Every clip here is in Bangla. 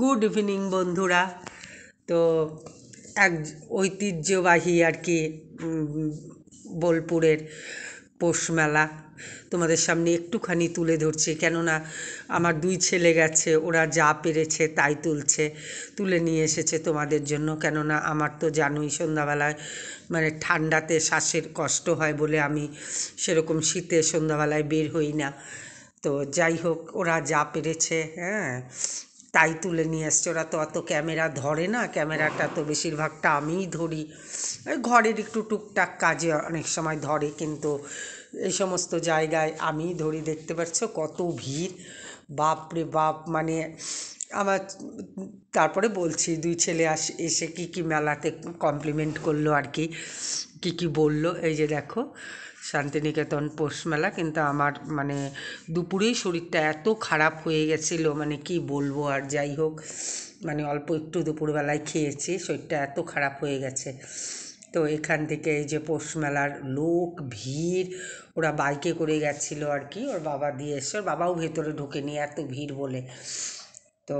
গুড ইভিনিং বন্ধুরা তো এক ঐতিহ্যবাহী আর কি বোলপুরের পৌষ মেলা তোমাদের সামনে একটুখানি তুলে ধরছি কেননা আমার দুই ছেলে গেছে ওরা যা পেরেছে তাই তুলছে তুলে নিয়ে এসেছে তোমাদের জন্য কেননা আমার তো জানোই সন্ধ্যাবেলায় মানে ঠান্ডাতে শ্বাসের কষ্ট হয় বলে আমি সেরকম শীতে সন্ধ্যাবেলায় বের হই না তো যাই হোক ওরা যা পেরেছে হ্যাঁ তাই তুলে নিয়ে আসছে ওরা তো অত ক্যামেরা ধরে না ক্যামেরাটা তো বেশিরভাগটা আমিই ধরি ঘরের একটু টুকটাক কাজে অনেক সময় ধরে কিন্তু এই সমস্ত জায়গায় আমিই ধরি দেখতে পাচ্ছ কত ভিড় বাপরে বাপ মানে আমার তারপরে বলছি দুই ছেলে আস এসে কী কী মেলাতে কমপ্লিমেন্ট করলো আর কি কী কী বললো এই যে দেখো শান্তিনিকেতন পোষমেলা কিন্তু আমার মানে দুপুরেই শরীরটা এত খারাপ হয়ে গেছিলো মানে কি বলবো আর যাই হোক মানে অল্প একটু দুপুরবেলায় খেয়েছি শরীরটা এত খারাপ হয়ে গেছে তো এখান থেকে এই যে পৌষ মেলার লোক ভিড় ওরা বাইকে করে গেছিলো আর কি ওর বাবা দিয়ে এসে ওর বাবাও ভেতরে ঢোকেনি এত ভিড় বলে তো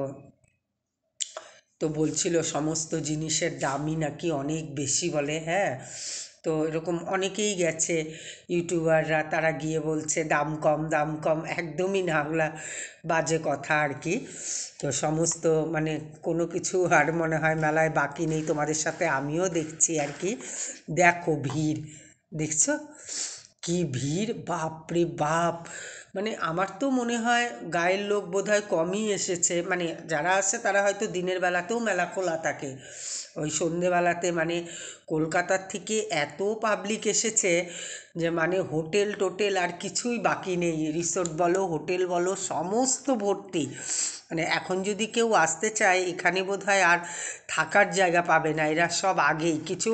তো বলছিল সমস্ত জিনিসের দামই নাকি অনেক বেশি বলে হ্যাঁ তো এরকম অনেকেই গেছে ইউটিউবাররা তারা গিয়ে বলছে দাম কম দাম কম একদমই নাংলা বাজে কথা আর কি তো সমস্ত মানে কোনো কিছু আর মনে হয় মেলায় বাকি নেই তোমাদের সাথে আমিও দেখছি আর কি দেখো ভিড় দেখছো কি ভিড় বাপরে বাপ মানে আমার তো মনে হয় গায়ের লোক বোধহয় কমই এসেছে মানে যারা আসে তারা হয়তো দিনের বেলাতেও মেলা খোলা থাকে ওই সন্ধেবেলাতে মানে কলকাতার থেকে এত পাবলিক এসেছে যে মানে হোটেল টোটেল আর কিছুই বাকি নেই রিসোর্ট বলো হোটেল বলো সমস্ত ভর্তি মানে এখন যদি কেউ আসতে চায় এখানে বোধ হয় আর থাকার জায়গা পাবে না এরা সব আগেই কিছু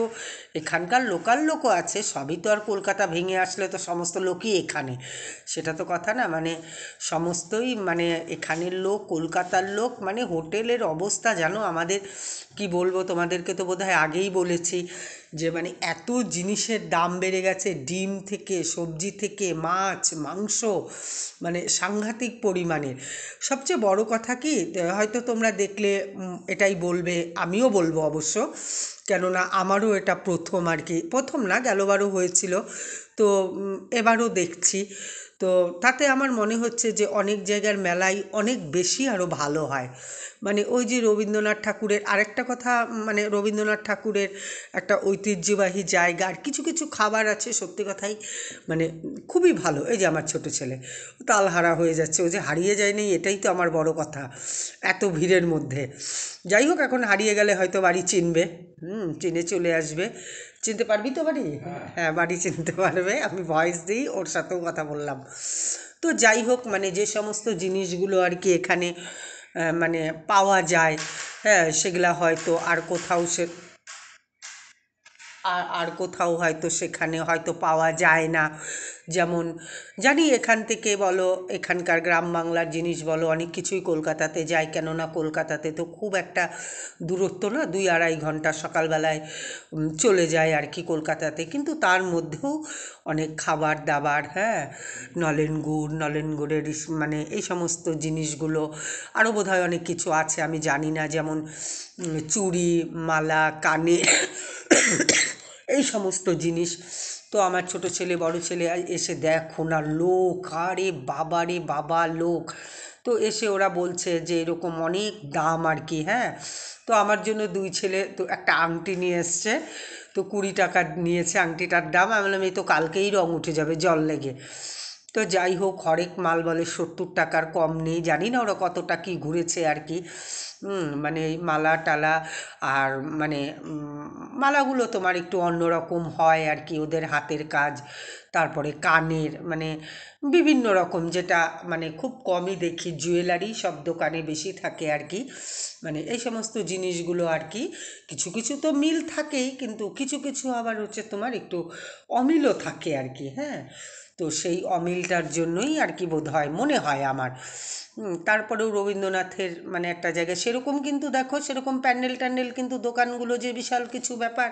এখানকার লোকাল লোকও আছে সবই তো আর কলকাতা ভেঙে আসলে তো সমস্ত লোকই এখানে সেটা তো কথা না মানে সমস্তই মানে এখানের লোক কলকাতার লোক মানে হোটেলের অবস্থা জানো আমাদের কি বলবো তোমাদেরকে তো বোধহয় আগেই বলেছি যে মানে এত জিনিসের দাম বেড়ে গেছে ডিম থেকে সবজি থেকে মাছ মাংস মানে সাংঘাতিক পরিমাণের সবচেয়ে বড় কথা কি হয়তো তোমরা দেখলে এটাই বলবে আমিও বলবো অবশ্য কেননা আমারও এটা প্রথম আর কি প্রথম না গেলবারও হয়েছিল তো এবারও দেখছি তো তাতে আমার মনে হচ্ছে যে অনেক জায়গার মেলাই অনেক বেশি আরও ভালো হয় মানে ওই যে রবীন্দ্রনাথ ঠাকুরের আরেকটা কথা মানে রবীন্দ্রনাথ ঠাকুরের একটা ঐতিহ্যবাহী জায়গা আর কিছু কিছু খাবার আছে সত্যি কথাই মানে খুবই ভালো এই যে আমার ছোটো ছেলে তালহারা হয়ে যাচ্ছে ও যে হারিয়ে যায়নি এটাই তো আমার বড় কথা এত ভিড়ের মধ্যে যাই হোক এখন হারিয়ে গেলে হয়তো বাড়ি চিনবে হুম চিনে চলে আসবে চিনতে পারবি তো বাড়ি হ্যাঁ, হ্যাঁ বাড়ি চিনতে পারবে আমি ভয়েস দিই ওর সাথেও কথা বললাম তো যাই হোক মানে যে সমস্ত জিনিসগুলো আর কি এখানে মানে পাওয়া যায় হ্যাঁ সেগুলা হয়তো আর কোথাও সে আর আর কোথাও হয়তো সেখানে হয়তো পাওয়া যায় না যেমন জানি এখান থেকে বলো এখানকার গ্রাম বাংলার জিনিস বলো অনেক কিছুই কলকাতাতে যায় কেননা কলকাতাতে তো খুব একটা দূরত্ব না দুই আড়াই ঘন্টা সকালবেলায় চলে যায় আর কি কলকাতাতে কিন্তু তার মধ্যেও অনেক খাবার দাবার হ্যাঁ নলেন গুড় নলেন গুড়ের মানে এই সমস্ত জিনিসগুলো আরও বোধহয় অনেক কিছু আছে আমি জানি না যেমন চুড়ি মালা কানে এই সমস্ত জিনিস তো আমার ছোটো ছেলে বড় ছেলে এসে দেখো না লোক আরে বাবা রে বাবা লোক তো এসে ওরা বলছে যে এরকম অনেক দাম আর কি হ্যাঁ তো আমার জন্য দুই ছেলে তো একটা আংটি নিয়ে এসছে তো কুড়ি টাকা নিয়েছে আংটিটার দাম আমি বললাম এই তো কালকেই রং উঠে যাবে জল লেগে তো যাই হোক হরেক মাল বলে সত্তর টাকার কম নেই জানি না ওরা কতটা কি ঘুরেছে আর কি মানে মালা টালা আর মানে মালাগুলো তোমার একটু অন্যরকম হয় আর কি ওদের হাতের কাজ তারপরে কানের মানে বিভিন্ন রকম যেটা মানে খুব কমই দেখি জুয়েলারি সব দোকানে বেশি থাকে আর কি মানে এই সমস্ত জিনিসগুলো আর কি কিছু কিছু তো মিল থাকেই কিন্তু কিছু কিছু আবার হচ্ছে তোমার একটু অমিলও থাকে আর কি হ্যাঁ তো সেই অমিলটার জন্যই আর কি বোধ হয় মনে হয় আমার তারপরেও রবীন্দ্রনাথের মানে একটা জায়গায় সেরকম কিন্তু দেখো সেরকম প্যান্ডেল ট্যান্ডেল কিন্তু দোকানগুলো যে বিশাল কিছু ব্যাপার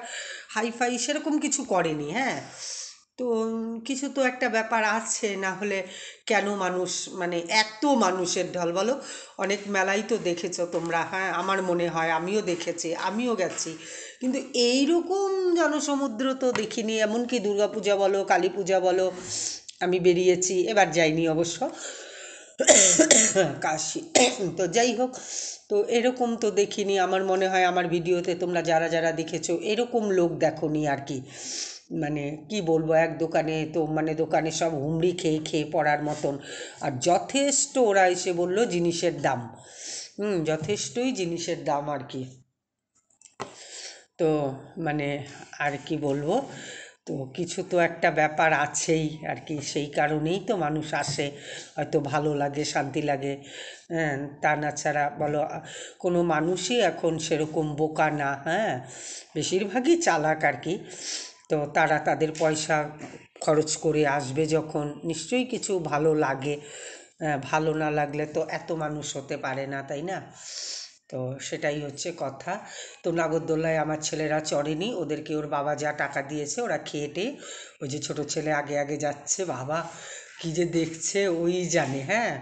হাইফাই সেরকম কিছু করেনি হ্যাঁ তো কিছু তো একটা ব্যাপার আছে না হলে কেন মানুষ মানে এত মানুষের ঢল বলো অনেক মেলাই তো দেখেছো তোমরা হ্যাঁ আমার মনে হয় আমিও দেখেছি আমিও গেছি কিন্তু এই রকম জনসমুদ্র তো দেখিনি এমনকি দুর্গা পূজা বলো কালী পূজা বলো আমি বেরিয়েছি এবার যাইনি অবশ্য কাশি তো যাই হোক তো এরকম তো দেখিনি আমার মনে হয় আমার ভিডিওতে তোমরা যারা যারা দেখেছো এরকম লোক দেখো নি আর কি মানে কি বলবো এক দোকানে তো মানে দোকানে সব হুমড়ি খেয়ে খেয়ে পড়ার মতন আর যথেষ্ট ওরা এসে বললো জিনিসের দাম হুম যথেষ্টই জিনিসের দাম আর কি তো মানে আর কি বলবো তো কিছু তো একটা ব্যাপার আছেই আর কি সেই কারণেই তো মানুষ আসে হয়তো ভালো লাগে শান্তি লাগে হ্যাঁ তা না ছাড়া বলো কোনো মানুষই এখন সেরকম বোকা না হ্যাঁ বেশিরভাগই চালাক আর কি তো তারা তাদের পয়সা খরচ করে আসবে যখন নিশ্চয়ই কিছু ভালো লাগে হ্যাঁ, ভালো না লাগলে তো এত মানুষ হতে পারে না তাই না তো সেটাই হচ্ছে কথা তো নাগরদোল্লায় আমার ছেলেরা চড়েনি ওদেরকে ওর বাবা যা টাকা দিয়েছে ওরা খেয়ে টেয়ে ওই যে ছোটো ছেলে আগে আগে যাচ্ছে বাবা কী যে দেখছে ওই জানে হ্যাঁ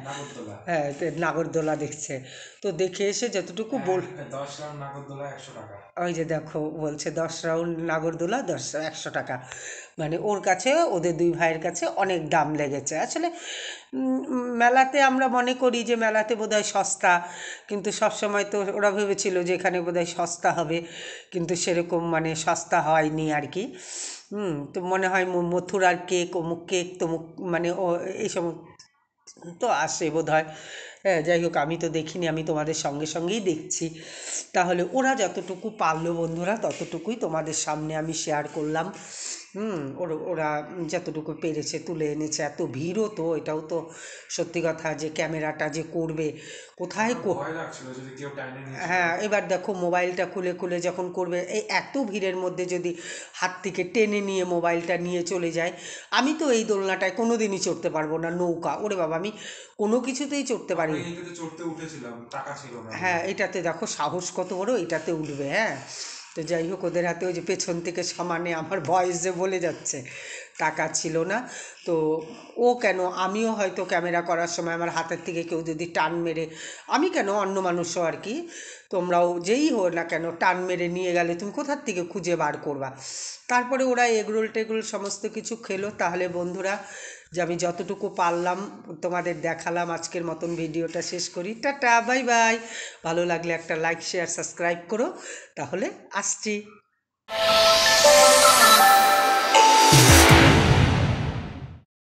হ্যাঁ নাগরদোলা দেখছে তো দেখে এসে যতটুকু হ্যাঁ, বল হ্যাঁ, ওই যে দেখো বলছে দশ রাউন্ড নাগরদোলা দশ একশো টাকা মানে ওর কাছে ওদের দুই ভাইয়ের কাছে অনেক দাম লেগেছে আসলে মেলাতে আমরা মনে করি যে মেলাতে বোধহয় সস্তা কিন্তু সবসময় তো ওরা ভেবেছিল যে এখানে বোধহয় সস্তা হবে কিন্তু সেরকম মানে সস্তা হয়নি আর কি হুম তো মনে হয় মথুরার কেক অমুক কেক তমুক মানে ও এই তো আসে বোধ হয় হ্যাঁ যাই হোক আমি তো দেখিনি আমি তোমাদের সঙ্গে সঙ্গেই দেখছি তাহলে ওরা যতটুকু পারলো বন্ধুরা ততটুকুই তোমাদের সামনে আমি শেয়ার করলাম হুম ওরা যতটুকু পেরেছে তুলে এনেছে এত ভিড়ও তো এটাও তো সত্যি কথা যে ক্যামেরাটা যে করবে কোথায় হ্যাঁ এবার দেখো মোবাইলটা খুলে খুলে যখন করবে এই এত ভিড়ের মধ্যে যদি হাত থেকে টেনে নিয়ে মোবাইলটা নিয়ে চলে যায় আমি তো এই দোলনাটায় কোনো দিনই চড়তে পারবো না নৌকা ওরে বাবা আমি কোনো কিছুতেই চড়তে পারি হ্যাঁ এটাতে দেখো সাহস কত বড় এটাতে উঠবে হ্যাঁ তো যাই হোক ওদের হাতে ওই যে পেছন থেকে সামানে আমার ভয়েসে বলে যাচ্ছে টাকা ছিল না তো ও কেন আমিও হয়তো ক্যামেরা করার সময় আমার হাতের থেকে কেউ যদি টান মেরে আমি কেন অন্য মানুষও আর কি তোমরাও যেই হো না কেন টান মেরে নিয়ে গেলে তুমি কোথার থেকে খুঁজে বার করবা তারপরে ওরা এগরোল টেগরোল সমস্ত কিছু খেলো তাহলে বন্ধুরা যে আমি যতটুকু পারলাম তোমাদের দেখালাম আজকের মতন ভিডিওটা শেষ করি টাটা বাই বাই ভালো লাগলে একটা লাইক শেয়ার সাবস্ক্রাইব করো তাহলে আসছি